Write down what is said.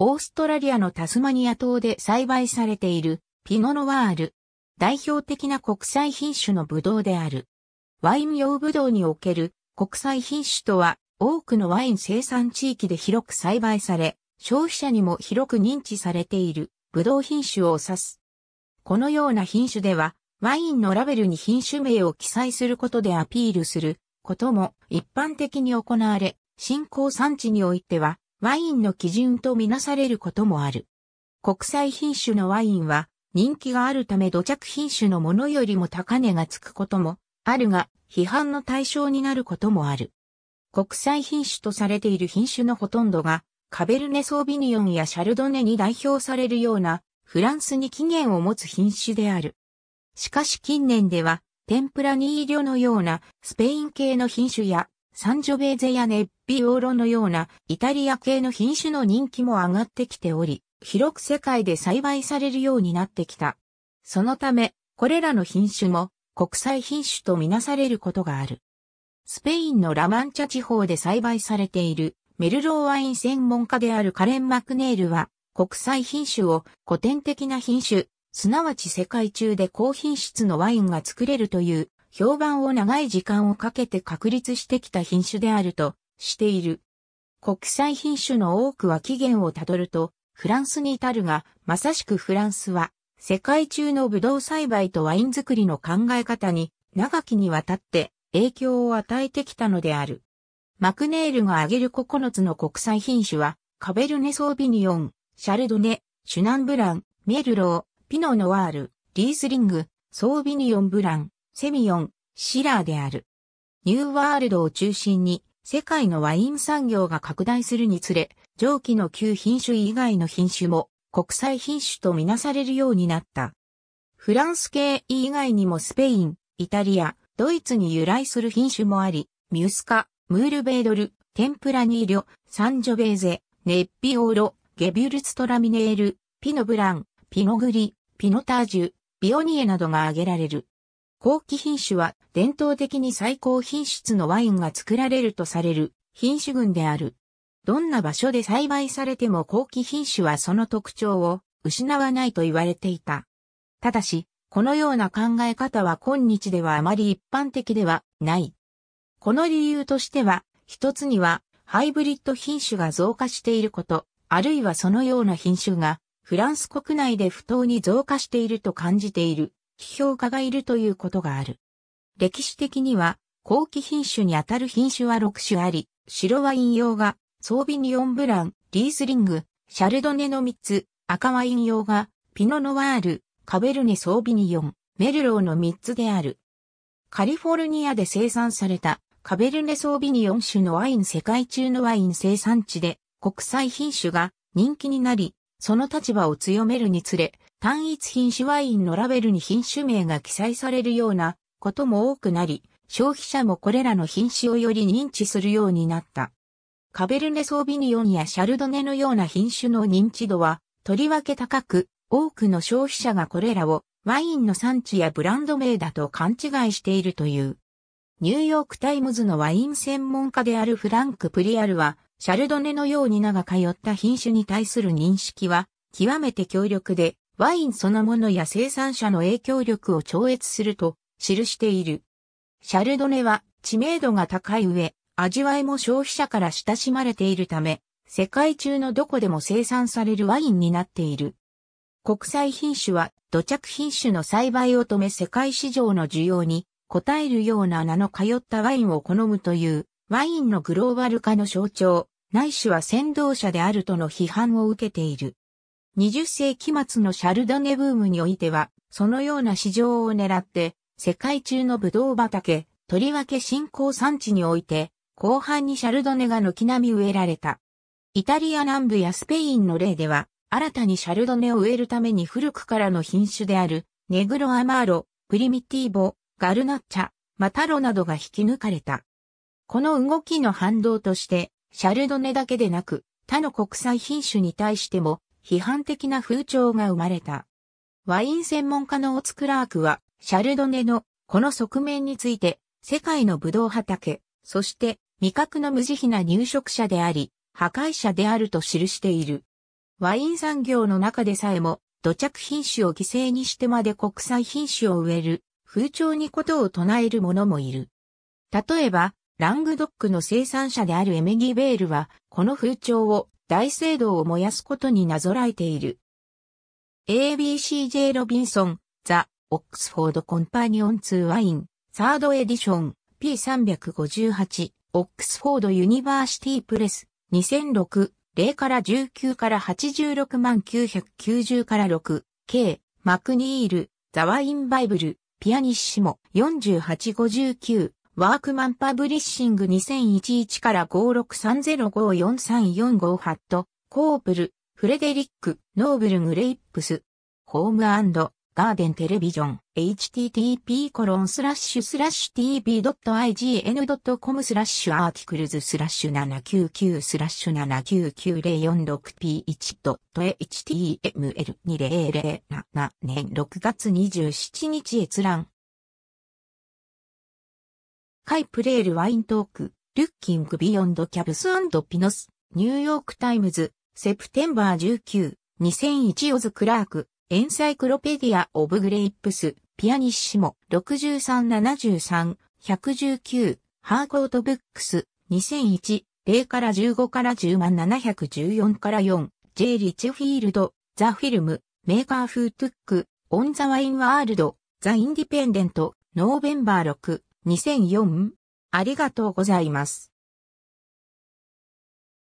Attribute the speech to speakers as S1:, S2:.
S1: オーストラリアのタスマニア島で栽培されているピノノワール。代表的な国際品種のブドウである。ワイン用ブドウにおける国際品種とは多くのワイン生産地域で広く栽培され、消費者にも広く認知されているブドウ品種を指す。このような品種では、ワインのラベルに品種名を記載することでアピールすることも一般的に行われ、新興産地においてはワインの基準とみなされることもある。国際品種のワインは人気があるため土着品種のものよりも高値がつくこともあるが批判の対象になることもある。国際品種とされている品種のほとんどがカベルネソービニオンやシャルドネに代表されるようなフランスに起源を持つ品種である。しかし近年では天ぷらに色のようなスペイン系の品種やサンジョベーゼやネッビオーロのようなイタリア系の品種の人気も上がってきており、広く世界で栽培されるようになってきた。そのため、これらの品種も国際品種とみなされることがある。スペインのラマンチャ地方で栽培されているメルローワイン専門家であるカレン・マクネールは国際品種を古典的な品種、すなわち世界中で高品質のワインが作れるという評判を長い時間をかけて確立してきた品種であるとしている。国際品種の多くは起源をたどると、フランスに至るが、まさしくフランスは、世界中のブドウ栽培とワイン作りの考え方に、長きにわたって影響を与えてきたのである。マクネールが挙げる9つの国際品種は、カベルネ・ソービニオン、シャルドネ、シュナンブラン、メルロー、ピノ・ノワール、リースリング、ソービニオン・ブラン、セミヨン、シラーである。ニューワールドを中心に世界のワイン産業が拡大するにつれ、上記の旧品種以外の品種も国際品種とみなされるようになった。フランス系以外にもスペイン、イタリア、ドイツに由来する品種もあり、ミュスカ、ムールベードル、テンプラニーリョ、サンジョベーゼ、ネッピオーロ、ゲビュルツトラミネール、ピノブラン、ピノグリ、ピノタージュ、ビオニエなどが挙げられる。後期品種は伝統的に最高品質のワインが作られるとされる品種群である。どんな場所で栽培されても後期品種はその特徴を失わないと言われていた。ただし、このような考え方は今日ではあまり一般的ではない。この理由としては、一つにはハイブリッド品種が増加していること、あるいはそのような品種がフランス国内で不当に増加していると感じている批評家がいるということがある。歴史的には、後期品種にあたる品種は6種あり、白ワイン用が、ソービニオンブラン、リースリング、シャルドネの3つ、赤ワイン用が、ピノノワール、カベルネソービニオン、メルローの3つである。カリフォルニアで生産された、カベルネソービニオン種のワイン世界中のワイン生産地で、国際品種が人気になり、その立場を強めるにつれ、単一品種ワインのラベルに品種名が記載されるようなことも多くなり、消費者もこれらの品種をより認知するようになった。カベルネ・ソービニオンやシャルドネのような品種の認知度は、とりわけ高く、多くの消費者がこれらをワインの産地やブランド名だと勘違いしているという。ニューヨークタイムズのワイン専門家であるフランク・プリアルは、シャルドネのように長通った品種に対する認識は、極めて強力で、ワインそのものや生産者の影響力を超越すると記している。シャルドネは知名度が高い上、味わいも消費者から親しまれているため、世界中のどこでも生産されるワインになっている。国際品種は土着品種の栽培を止め世界市場の需要に応えるような名の通ったワインを好むというワインのグローバル化の象徴、ないしは先導者であるとの批判を受けている。20世紀末のシャルドネブームにおいては、そのような市場を狙って、世界中のブドウ畑、とりわけ新興産地において、後半にシャルドネが軒並み植えられた。イタリア南部やスペインの例では、新たにシャルドネを植えるために古くからの品種である、ネグロアマーロ、プリミティーボ、ガルナッチャ、マタロなどが引き抜かれた。この動きの反動として、シャルドネだけでなく、他の国際品種に対しても、批判的な風潮が生まれた。ワイン専門家のオツクラークは、シャルドネのこの側面について、世界のブドウ畑、そして味覚の無慈悲な入植者であり、破壊者であると記している。ワイン産業の中でさえも、土着品種を犠牲にしてまで国際品種を植える、風潮にことを唱える者もいる。例えば、ラングドックの生産者であるエメギベールは、この風潮を大聖堂を燃やすことになぞらえている。ABCJ ロビンソン、ザ・オックスフォード・コンパニオン・ツー・ワイン、サードエディション、P358、オックスフォード・ユニバーシティ・プレス、2006、0から19から86万990から6、K、マクニール、ザ・ワイン・バイブル、ピアニッシモ、4859、ワークマンパブリッシング2011から563054345ハット、コープル、フレデリック、ノーブルグレイプス、ホームガーデンテレビジョン、http コロンスラッシュスラッシュ tv.ign.com スラッシュアーティクルズスラッシュ799スラッシュ7 9 9 0 4 6 p 1 h t m l 2 0 0 7年6月27日閲覧。カイプレールワイントーク、ルッキングビヨンドキャブスピノス、ニューヨークタイムズ、セプテンバー19、2001オズ・クラーク、エンサイクロペディア・オブ・グレイプス、ピアニッシモ、6373、119、ハーコート・ブックス、2001、0から15から10万714から4、J. リッチフィールド、ザ・フィルム、メーカー・フー・トゥック、オン・ザ・ワイン・ワールド、ザ・インディペンデント、ノーベンバー6、2004? ありがとうございます。